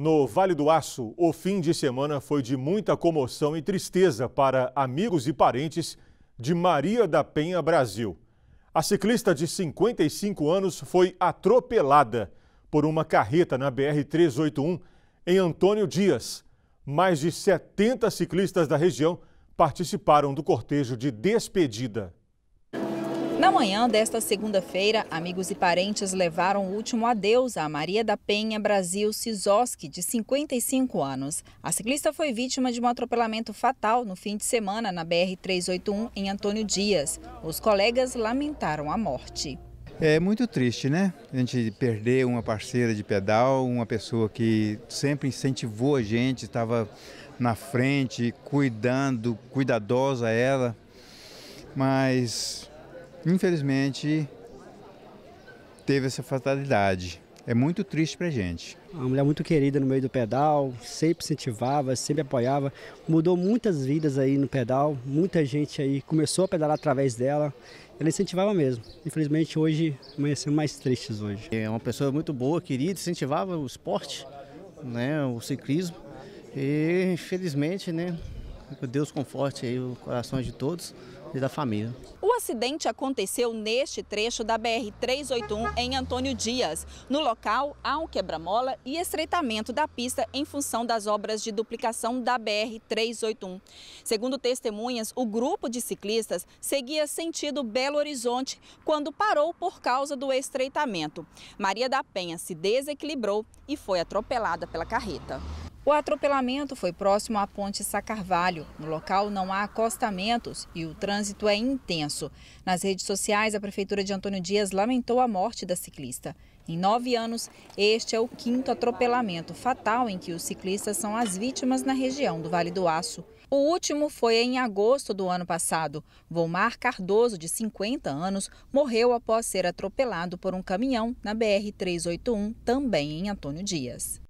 No Vale do Aço, o fim de semana foi de muita comoção e tristeza para amigos e parentes de Maria da Penha Brasil. A ciclista de 55 anos foi atropelada por uma carreta na BR-381 em Antônio Dias. Mais de 70 ciclistas da região participaram do cortejo de despedida. Na manhã desta segunda-feira, amigos e parentes levaram o último adeus a Maria da Penha Brasil Sisoski, de 55 anos. A ciclista foi vítima de um atropelamento fatal no fim de semana na BR-381 em Antônio Dias. Os colegas lamentaram a morte. É muito triste, né? A gente perder uma parceira de pedal, uma pessoa que sempre incentivou a gente, estava na frente, cuidando, cuidadosa ela. Mas infelizmente, teve essa fatalidade. É muito triste pra gente. Uma mulher muito querida no meio do pedal, sempre incentivava, sempre apoiava. Mudou muitas vidas aí no pedal, muita gente aí começou a pedalar através dela. Ela incentivava mesmo. Infelizmente hoje amanhecemos mais tristes hoje. É uma pessoa muito boa, querida, incentivava o esporte, né, o ciclismo. E infelizmente, né, que Deus conforte aí o coração de todos e da família. O acidente aconteceu neste trecho da BR-381 em Antônio Dias. No local, há um quebra-mola e estreitamento da pista em função das obras de duplicação da BR-381. Segundo testemunhas, o grupo de ciclistas seguia sentido Belo Horizonte quando parou por causa do estreitamento. Maria da Penha se desequilibrou e foi atropelada pela carreta. O atropelamento foi próximo à ponte Sacarvalho. No local não há acostamentos e o trânsito é intenso. Nas redes sociais, a Prefeitura de Antônio Dias lamentou a morte da ciclista. Em nove anos, este é o quinto atropelamento fatal em que os ciclistas são as vítimas na região do Vale do Aço. O último foi em agosto do ano passado. Volmar Cardoso, de 50 anos, morreu após ser atropelado por um caminhão na BR-381, também em Antônio Dias.